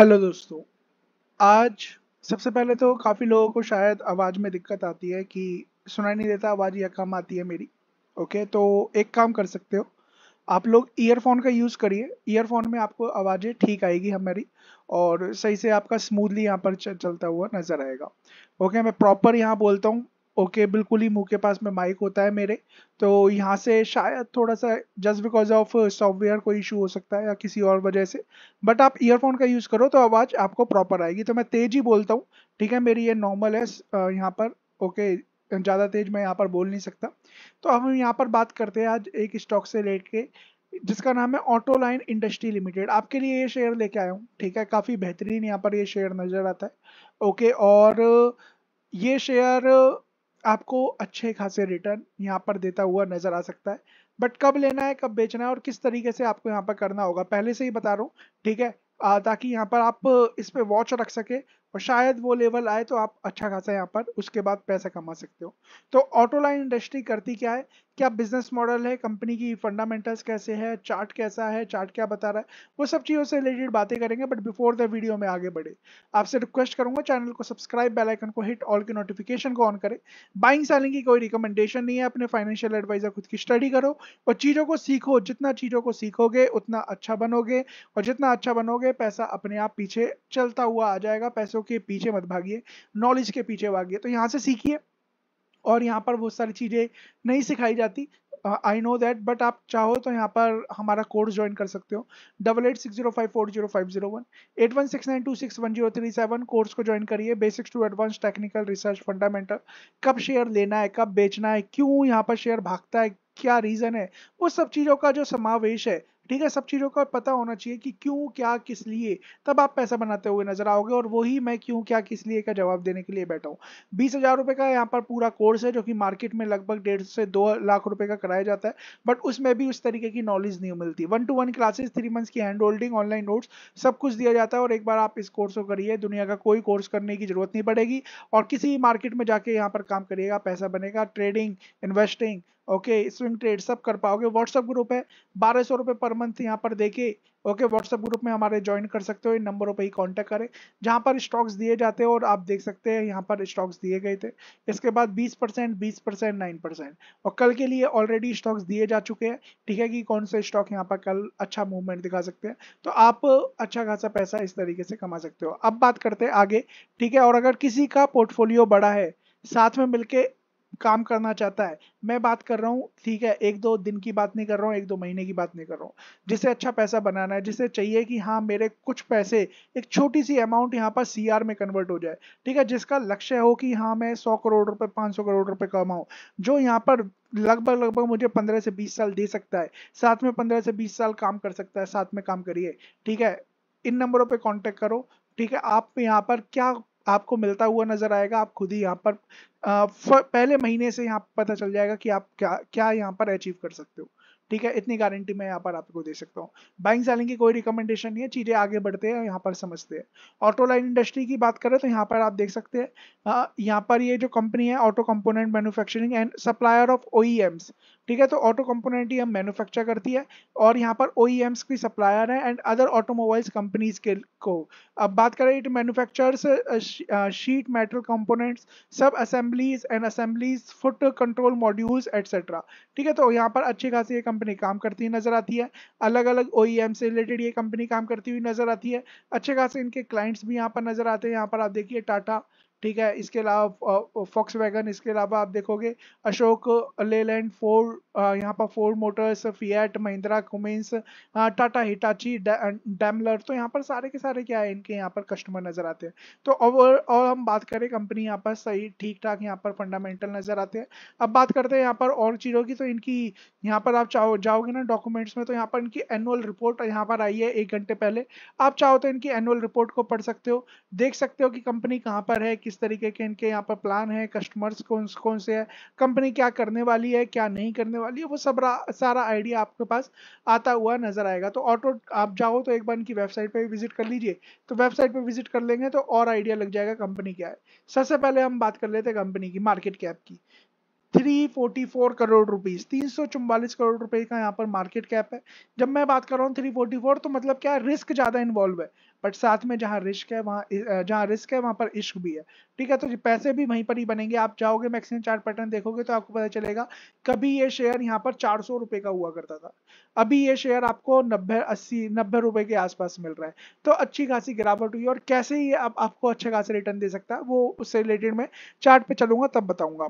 hello दोस्तों आज सबसे पहले तो काफ़ी लोगों को शायद आवाज़ में दिक्कत आती है कि सुनाई नहीं देता आवाज़ या कम आती है मेरी ओके तो एक काम कर सकते हो आप लोग ईयरफोन का यूज़ करिए ईयरफोन में आपको आवाज़ें ठीक आएगी हमारी और सही से आपका स्मूथली यहाँ पर चलता हुआ नज़र आएगा ओके मैं प्रॉपर यहाँ बोलता हूँ ओके बिल्कुल ही मुंह के पास में माइक होता है मेरे तो यहाँ से शायद थोड़ा सा जस्ट बिकॉज ऑफ सॉफ्टवेयर कोई इशू हो सकता है या किसी और वजह से बट आप ईयरफोन का यूज़ करो तो आवाज़ आपको प्रॉपर आएगी तो मैं तेज ही बोलता हूँ ठीक है मेरी ये नॉर्मल है uh, यहाँ पर ओके ज़्यादा तेज मैं यहाँ पर बोल नहीं सकता तो अब हम यहाँ पर बात करते हैं आज एक स्टॉक से लेके जिसका नाम है ऑटो लाइन इंडस्ट्री लिमिटेड आपके लिए ये शेयर लेके आया हूँ ठीक है काफ़ी बेहतरीन यहाँ पर ये शेयर नज़र आता है ओके और ये शेयर आपको अच्छे खासे रिटर्न यहाँ पर देता हुआ नजर आ सकता है बट कब लेना है कब बेचना है और किस तरीके से आपको यहाँ पर करना होगा पहले से ही बता रहा हूँ ठीक है ताकि यहाँ पर आप इस पर वॉच रख सके और शायद वो लेवल आए तो आप अच्छा खासा यहाँ पर उसके बाद पैसा कमा सकते हो तो ऑटो लाइन इंडस्ट्री करती क्या है क्या बिजनेस मॉडल है कंपनी की फंडामेंटल्स कैसे है चार्ट कैसा है चार्ट क्या बता रहा है वो सब चीज़ों से रिलेटेड बातें करेंगे बट बिफोर द वीडियो में आगे बढ़े आपसे रिक्वेस्ट करूंगा चैनल को सब्सक्राइब बेलाइकन को हिट ऑल के नोटिफिकेशन को ऑन करें बाइंग सेलिंग की कोई रिकमेंडेशन नहीं है अपने फाइनेंशियल एडवाइजर खुद की स्टडी करो और चीज़ों को सीखो जितना चीज़ों को सीखोगे उतना अच्छा बनोगे और जितना अच्छा बनोगे पैसा अपने आप पीछे चलता हुआ आ जाएगा पैसों पैसों के पीछे मत भागिए नॉलेज के पीछे भागिए तो यहाँ से सीखिए और यहाँ पर बहुत सारी चीज़ें नहीं सिखाई जाती आई नो दैट बट आप चाहो तो यहाँ पर हमारा कोर्स ज्वाइन कर सकते हो double eight six zero five four zero five zero one eight one six nine two six one zero three seven course को ज्वाइन करिए basics to advance technical research fundamental कब शेयर लेना है कब बेचना है क्यों यहाँ पर शेयर भागता है क्या रीज़न है वो सब चीज़ों का जो समावेश है ठीक है सब चीज़ों का पता होना चाहिए कि क्यों क्या किस लिए तब आप पैसा बनाते हुए नजर आओगे और वही मैं क्यों क्या किस लिए का जवाब देने के लिए बैठा हूँ बीस हज़ार रुपये का यहाँ पर पूरा कोर्स है जो कि मार्केट में लगभग डेढ़ से दो लाख रुपये का कराया जाता है बट उसमें भी उस तरीके की नॉलेज नहीं मिलती one to one classes three months की हैंड होल्डिंग ऑनलाइन नोट्स सब कुछ दिया जाता है और एक बार आप इस कोर्स को करिए दुनिया का कोई कोर्स करने की जरूरत नहीं पड़ेगी और किसी मार्केट में जाके यहाँ पर काम करिएगा पैसा बनेगा trading investing okay swing trade सब कर पाओगे व्हाट्सअप ग्रुप है बारह सौ रुपये पर मंथ यहाँ पर देखिए ओके व्हाट्सएप ग्रुप में हमारे ज्वाइन कर सकते हो इन नंबरों पर ही कांटेक्ट करें जहाँ पर स्टॉक्स दिए जाते हैं और आप देख सकते हैं यहाँ पर स्टॉक्स दिए गए थे इसके बाद 20 परसेंट बीस परसेंट नाइन परसेंट और कल के लिए ऑलरेडी स्टॉक्स दिए जा चुके हैं ठीक है कि कौन से स्टॉक यहाँ पर कल अच्छा मूवमेंट दिखा सकते हैं तो आप अच्छा खासा पैसा इस तरीके से कमा सकते हो अब बात करते हैं आगे ठीक है और अगर किसी का पोर्टफोलियो बड़ा है साथ में मिलके काम करना चाहता है मैं बात कर रहा हूँ ठीक है एक दो दिन की बात नहीं कर रहा हूँ एक दो महीने की बात नहीं कर रहा हूँ जिसे अच्छा पैसा बनाना है जिसे चाहिए कि हाँ मेरे कुछ पैसे एक छोटी सी अमाउंट यहाँ पर सी में कन्वर्ट हो जाए ठीक है जिसका लक्ष्य हो कि हाँ मैं सौ करोड़ रुपये पाँच करोड़ रुपये कमाऊँ जो यहाँ पर लगभग लगभग मुझे पंद्रह से बीस साल दे सकता है साथ में पंद्रह से बीस साल काम कर सकता है साथ में काम करिए ठीक है इन नंबरों पर कॉन्टेक्ट करो ठीक है आप यहाँ पर क्या आपको मिलता हुआ नजर आएगा आप खुद ही यहाँ पर आ, पहले महीने से यहाँ पता चल जाएगा कि आप क्या क्या यहाँ पर अचीव कर सकते हो ठीक है इतनी गारंटी मैं यहाँ पर आपको दे सकता हूँ बाइंग सेलिंग की कोई रिकमेंडेशन नहीं है चीज़ें आगे बढ़ते हैं यहाँ पर समझते हैं ऑटो लाइन इंडस्ट्री की बात करें तो यहाँ पर आप देख सकते हैं यहाँ पर ये जो कंपनी है auto component manufacturing and supplier of O ठीक है तो ऑटो कंपोनेंट ही हम मैन्युफैक्चर करती है और यहाँ पर ओ e की सप्लायर है एंड अदर ऑटोमोबाइल्स कंपनीज के को अब बात करें it manufactures sheet metal components sub assemblies and assemblies foot control modules etcetera ठीक है तो यहाँ पर अच्छी खासी ये कंपनी काम करती हुई नजर आती है अलग अलग ओ से रिलेटेड ये कंपनी काम करती हुई नजर आती है अच्छे खासे इनके क्लाइंट्स भी यहाँ पर नजर आते हैं यहाँ पर आप देखिए टाटा ठीक है इसके अलावा फॉक्स वैगन इसके अलावा आप देखोगे अशोक लेलैंड फोर यहाँ पर Ford Motors Fiat Mahindra Cummins Tata Hitachi Daimler तो यहाँ पर सारे के सारे क्या है इनके यहाँ पर कस्टमर नज़र आते हैं तो और हम बात करें कंपनी यहाँ पर सही ठीक ठाक यहाँ पर फंडामेंटल नज़र आते हैं अब बात करते हैं यहाँ पर और चीज़ों की तो इनकी यहाँ पर आप चाहो जाओगे ना डॉक्यूमेंट्स में तो यहाँ पर इनकी एनुअल रिपोर्ट यहाँ पर आई है एक घंटे पहले आप चाहो तो इनकी एनुअल रिपोर्ट को पढ़ सकते हो देख सकते हो कि कंपनी कहाँ पर है किस तरीके के इनके यहाँ पर प्लान है कस्टमर्स कौन कौन से है कंपनी क्या करने वाली है क्या नहीं करने वाली है वो सब सारा आइडिया आपके पास आता हुआ नजर आएगा तो ऑटो आप जाओ तो एक बार इनकी वेबसाइट पर विजिट कर लीजिए तो वेबसाइट पर विजिट कर लेंगे तो और आइडिया लग जाएगा कंपनी क्या है सबसे पहले हम बात कर लेते हैं कंपनी की मार्केट कैप की 344 करोड़ रुपीस तीन करोड़ रुपए का यहाँ पर मार्केट कैप है जब मैं बात कर रहा हूँ 344 तो मतलब क्या है रिस्क ज्यादा इन्वॉल्व है बट साथ में जहाँ रिस्क है वहाँ जहाँ रिस्क है वहाँ पर इश्क भी है ठीक है तो पैसे भी वहीं पर ही बनेंगे आप जाओगे मैक्सिमम चार्ट पैटर्न देखोगे तो आपको पता चलेगा कभी ये शेयर यहाँ पर चार सौ का हुआ करता था अभी ये शेयर आपको नब्बे अस्सी नब्बे रुपये के आसपास मिल रहा है तो अच्छी खासी गिरावट हुई और कैसे ये अब आपको अच्छा खासा रिटर्न दे सकता है वो उससे रिलेटेड मैं चार्ट चलूंगा तब बताऊंगा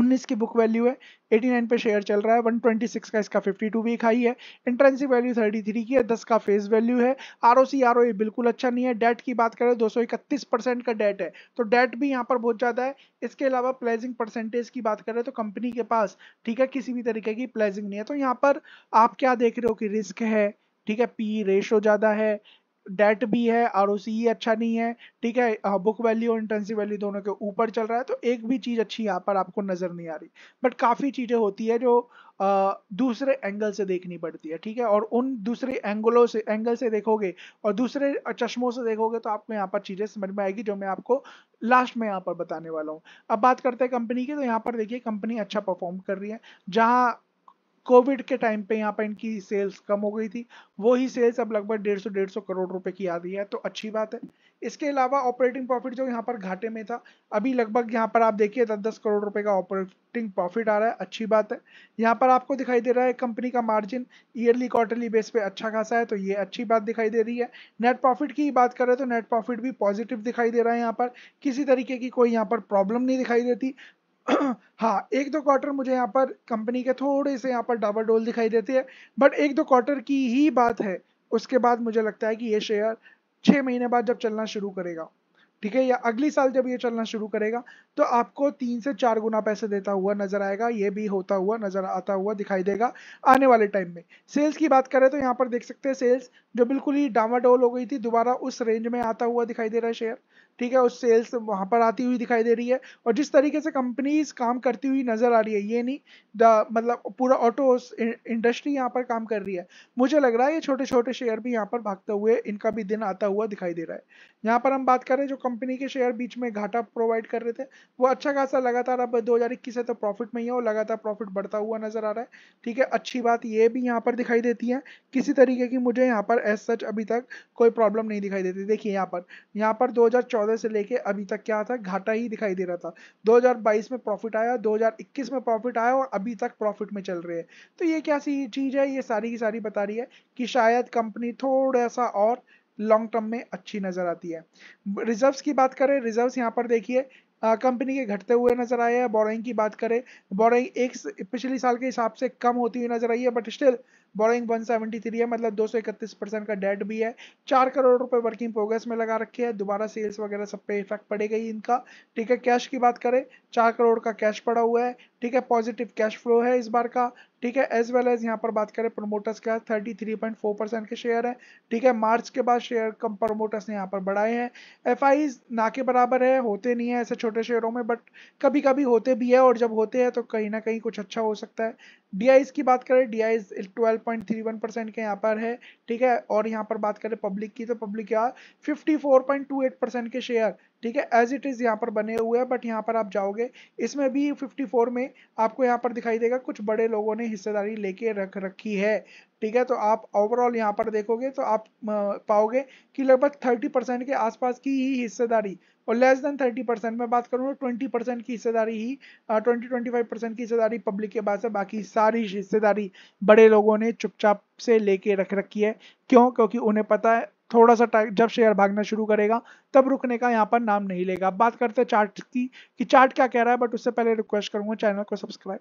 उन्नीस की बुक वैल्यू है 89 पे शेयर चल रहा है 126 का इसका 52 वीक हाई है इंट्रेंसिक वैल्यू 33 की है 10 का फेस वैल्यू है R O C R O बिल्कुल अच्छा नहीं है डेट की बात करें दो परसेंट का डेट है तो डेट भी यहाँ पर बहुत ज़्यादा है इसके अलावा प्लेजिंग परसेंटेज की बात करें तो कंपनी के पास ठीक है किसी भी तरीके की प्लेजिंग नहीं है तो यहाँ पर आप क्या देख रहे हो कि रिस्क है ठीक है पी रेशो e ज़्यादा है डेट भी है आर e अच्छा नहीं है ठीक है बुक हाँ, वैल्यू और इंटेंसिव वैल्यू दोनों के ऊपर चल रहा है तो एक भी चीज़ अच्छी यहाँ पर आपको नज़र नहीं आ रही बट काफ़ी चीज़ें होती है जो आ, दूसरे एंगल से देखनी पड़ती है ठीक है और उन दूसरे एंगलों से एंगल से देखोगे और दूसरे चश्मों से देखोगे तो आपको यहाँ पर चीज़ें समझ में आएगी जो मैं आपको लास्ट में यहाँ पर बताने वाला हूँ अब बात करते हैं कंपनी की तो यहाँ पर देखिए कंपनी अच्छा परफॉर्म कर रही है जहाँ कोविड के टाइम पे यहाँ पर इनकी सेल्स कम हो गई थी वो ही सेल्स अब लगभग डेढ़ सौ डेढ़ सौ करोड़ रुपए की आ रही है तो अच्छी बात है इसके अलावा ऑपरेटिंग प्रॉफिट जो यहाँ पर घाटे में था अभी लगभग यहाँ पर आप देखिए दस दस करोड़ रुपए का ऑपरेटिंग प्रॉफिट आ रहा है अच्छी बात है यहाँ पर आपको दिखाई दे रहा है कंपनी का मार्जिन ईयरली क्वार्टरली बेस पे अच्छा खासा है तो ये अच्छी बात दिखाई दे रही है नेट प्रॉफिट की बात करें तो नेट प्रॉफिट भी पॉजिटिव दिखाई दे रहा है यहाँ पर किसी तरीके की कोई यहाँ पर प्रॉब्लम नहीं दिखाई देती हाँ एक दो क्वार्टर मुझे यहाँ पर कंपनी के थोड़े से यहाँ पर डाबर डोल दिखाई देती है बट एक दो क्वार्टर की ही बात है उसके बाद मुझे लगता है कि ये शेयर छः महीने बाद जब चलना शुरू करेगा ठीक है या अगली साल जब ये चलना शुरू करेगा तो आपको तीन से चार गुना पैसे देता हुआ नजर आएगा ये भी होता हुआ नजर आता हुआ दिखाई देगा आने वाले टाइम में सेल्स की बात करें तो यहाँ पर देख सकते हैं सेल्स जो बिल्कुल ही डामाडोल हो गई थी दोबारा उस रेंज में आता हुआ दिखाई दे रहा है शेयर ठीक है उस सेल्स वहाँ पर आती हुई दिखाई दे रही है और जिस तरीके से कंपनीज काम करती हुई नज़र आ रही है ये नहीं द मतलब पूरा ऑटो इंडस्ट्री यहाँ पर काम कर रही है मुझे लग रहा है ये छोटे छोटे शेयर भी यहाँ पर भागते हुए इनका भी दिन आता हुआ दिखाई दे रहा है यहाँ पर हम बात करें जो कंपनी के शेयर बीच में घाटा प्रोवाइड कर रहे थे वो अच्छा खासा लगातार अब दो से तो प्रॉफिट में ही है और लगातार प्रॉफिट बढ़ता हुआ नज़र आ रहा है ठीक है अच्छी बात ये भी यहाँ पर दिखाई देती है किसी तरीके की मुझे यहाँ पर एज सच अभी तक कोई प्रॉब्लम नहीं दिखाई देती देखिए यहाँ पर यहाँ पर दो 2014 से लेके अभी तक क्या था घाटा ही दिखाई दे रहा था 2022 में प्रॉफिट आया 2021 में प्रॉफिट आया और अभी तक प्रॉफिट में चल रहे हैं तो ये क्या सी चीज़ है ये सारी की सारी बता रही है कि शायद कंपनी थोड़ा सा और लॉन्ग टर्म में अच्छी नज़र आती है रिजर्व्स की बात करें रिजर्व्स यहाँ पर देखिए कंपनी के घटते हुए नजर आए हैं बोरइंग की बात करें बोरइंग एक पिछले साल के हिसाब से कम होती हुई नजर आई है बट स्टिल बोरिंग 173 है मतलब 231 परसेंट का डेट भी है चार करोड़ रुपए वर्किंग प्रोग्रेस में लगा रखे हैं दोबारा सेल्स वगैरह सब पे इफेक्ट पड़ेगा ही इनका ठीक है कैश की बात करें चार करोड़ का कैश पड़ा हुआ है ठीक है पॉजिटिव कैश फ्लो है इस बार का ठीक है एज वेल एज यहाँ पर बात करें प्रमोटर्स के पास फोर परसेंट के शेयर है ठीक है मार्च के बाद शेयर कम प्रमोटर्स ने यहाँ पर बढ़ाए हैं एफ ना के बराबर है होते नहीं है ऐसे छोटे शेयरों में बट कभी कभी होते भी है और जब होते हैं तो कहीं ना कहीं कुछ अच्छा हो सकता है डी की बात करें D IIs twelve point three one percent के यहाँ पर है ठीक है और यहाँ पर बात करें पब्लिक की तो पब्लिक यहाँ fifty four point two eight percent के शेयर ठीक है एज इट इज़ यहाँ पर बने हुए हैं बट यहाँ पर आप जाओगे इसमें भी 54 में आपको यहाँ पर दिखाई देगा कुछ बड़े लोगों ने हिस्सेदारी लेके रख रखी है ठीक है तो आप ओवरऑल यहाँ पर देखोगे तो आप पाओगे कि लगभग 30 परसेंट के आसपास की ही हिस्सेदारी और लेस देन 30 परसेंट में बात करूँ तो ट्वेंटी परसेंट की हिस्सेदारी ही ट्वेंटी ट्वेंटी परसेंट की हिस्सेदारी पब्लिक के पास है बाकी सारी हिस्सेदारी बड़े लोगों ने चुपचाप से लेके रख रखी है क्यों क्योंकि उन्हें पता है थोड़ा सा जब शेयर भागना शुरू करेगा तब रुकने का यहाँ पर नाम नहीं लेगा अब बात करते हैं चार्ट की कि चार्ट क्या कह रहा है बट उससे पहले रिक्वेस्ट करूंगा चैनल को सब्सक्राइब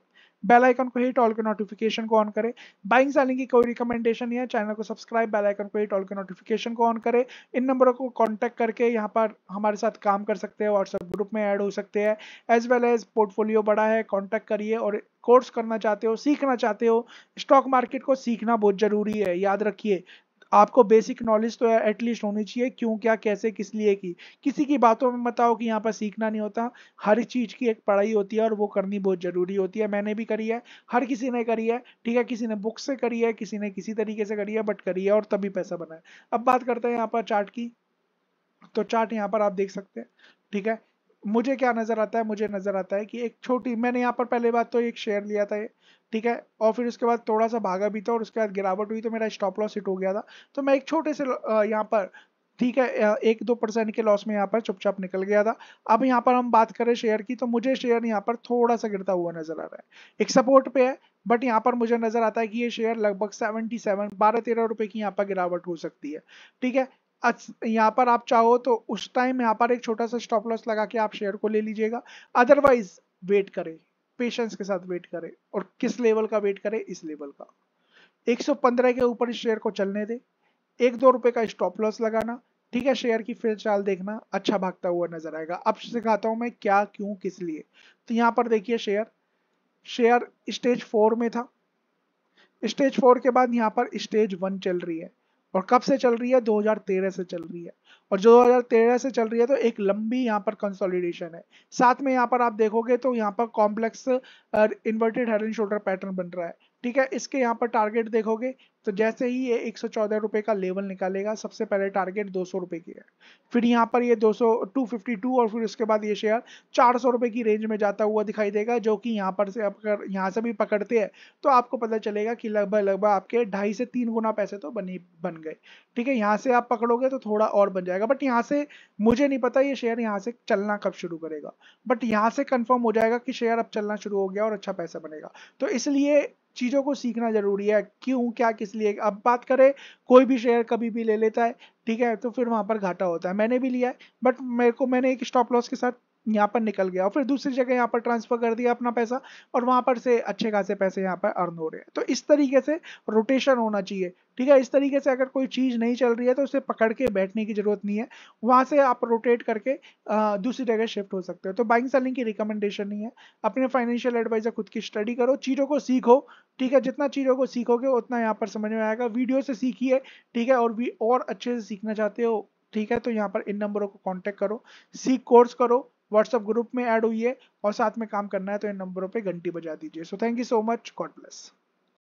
बेल आइकन को हिट ऑल के नोटिफिकेशन को ऑन करें बाइंग सेलिंग की कोई रिकमेंडेशन नहीं है चैनल को सब्सक्राइब बेल आइकन को हिट ऑल के नोटिफिकेशन को ऑन करें इन नंबरों को कांटेक्ट करके यहाँ पर हमारे साथ काम कर सकते हैं व्हाट्सएप ग्रुप में ऐड हो सकते हैं एज वेल एज पोर्टफोलियो बड़ा है कॉन्टैक्ट करिए और कोर्स करना चाहते हो सीखना चाहते हो स्टॉक मार्केट को सीखना बहुत ज़रूरी है याद रखिए आपको बेसिक नॉलेज तो एटलीस्ट होनी चाहिए क्यों क्या कैसे किस लिए की किसी की बातों में बताओ कि यहाँ पर सीखना नहीं होता हर चीज़ की एक पढ़ाई होती है और वो करनी बहुत ज़रूरी होती है मैंने भी करी है हर किसी ने करी है ठीक है किसी ने बुक से करी है किसी ने किसी तरीके से करी है बट करी है और तभी पैसा बनाया अब बात करते हैं यहाँ पर चार्ट की तो चार्ट यहाँ पर आप देख सकते हैं ठीक है मुझे क्या नज़र आता है मुझे नज़र आता है कि एक छोटी मैंने यहाँ पर पहले बात तो एक शेयर लिया था ठीक है और फिर उसके बाद थोड़ा सा भागा भी था और उसके बाद गिरावट हुई तो मेरा स्टॉप लॉस हिट हो गया था तो मैं एक छोटे से यहाँ पर ठीक है एक दो परसेंट के लॉस में यहाँ पर चुपचाप निकल गया था अब यहाँ पर हम बात करें शेयर की तो मुझे शेयर यहाँ पर थोड़ा सा गिरता हुआ नजर आ रहा है एक सपोर्ट पे है बट यहाँ पर मुझे नजर आता है कि ये शेयर लगभग 77 बारह तेरह रुपए की यहाँ पर गिरावट हो सकती है ठीक है यहाँ पर आप चाहो तो उस टाइम यहाँ पर एक छोटा सा स्टॉप लॉस लगा के आप शेयर को ले लीजिएगा अदरवाइज वेट करें पेशेंस के साथ वेट करें और किस लेवल का वेट करें इस लेवल का 115 के ऊपर इस शेयर को चलने दे एक दो रुपए का स्टॉप लॉस लगाना ठीक है शेयर की फिर चाल देखना अच्छा भागता हुआ नजर आएगा अब सिखाता हूं मैं क्या क्यों किस लिए तो यहाँ पर देखिए शेयर शेयर स्टेज फोर में था स्टेज फोर के बाद यहाँ पर स्टेज वन चल रही है और कब से चल रही है 2013 से चल रही है और जो 2013 से चल रही है तो एक लंबी यहाँ पर कंसोलिडेशन है साथ में यहाँ पर आप देखोगे तो यहाँ पर complex inverted head and shoulder pattern बन रहा है ठीक है इसके यहाँ पर टारगेट देखोगे तो जैसे ही ये एक सौ का लेवल निकालेगा सबसे पहले टारगेट दो सौ रुपए की है फिर यहाँ पर ये दो सौ टू फिफ्टी टू और फिर उसके बाद ये शेयर चार सौ रुपए की रेंज में जाता हुआ दिखाई देगा जो कि यहाँ पर से अगर यहाँ से भी पकड़ते हैं तो आपको पता चलेगा कि लगभग लगभग आपके ढाई से तीन गुना पैसे तो बनी बन गए ठीक है यहाँ से आप पकड़ोगे तो थोड़ा और बन जाएगा बट यहाँ से मुझे नहीं पता ये शेयर यहाँ से चलना कब शुरू करेगा बट यहाँ से कन्फर्म हो जाएगा कि शेयर अब चलना शुरू हो गया और अच्छा पैसा बनेगा तो इसलिए चीज़ों को सीखना ज़रूरी है क्यों क्या किस लिए अब बात करें कोई भी शेयर कभी भी ले लेता है ठीक है तो फिर वहां पर घाटा होता है मैंने भी लिया है बट मेरे को मैंने एक स्टॉप लॉस के साथ यहाँ पर निकल गया और फिर दूसरी जगह यहाँ पर ट्रांसफर कर दिया अपना पैसा और वहां पर से अच्छे खासे पैसे यहाँ पर अर्न हो रहे हैं तो इस तरीके से रोटेशन होना चाहिए ठीक है इस तरीके से अगर कोई चीज़ नहीं चल रही है तो उसे पकड़ के बैठने की जरूरत नहीं है वहां से आप रोटेट करके दूसरी जगह शिफ्ट हो सकते हो तो बाइंग सेलिंग की रिकमेंडेशन नहीं है अपने फाइनेंशियल एडवाइजर खुद की स्टडी करो चीज़ों को सीखो ठीक है जितना चीज़ों को सीखोगे उतना यहाँ पर समझ में आएगा वीडियो से सीखिए ठीक है और भी और अच्छे से सीखना चाहते हो ठीक है तो यहाँ पर इन नंबरों को कांटेक्ट करो सीख कोर्स करो व्हाट्सअप ग्रुप में ऐड हुई है और साथ में काम करना है तो इन नंबरों पे घंटी बजा दीजिए so thank you so much God bless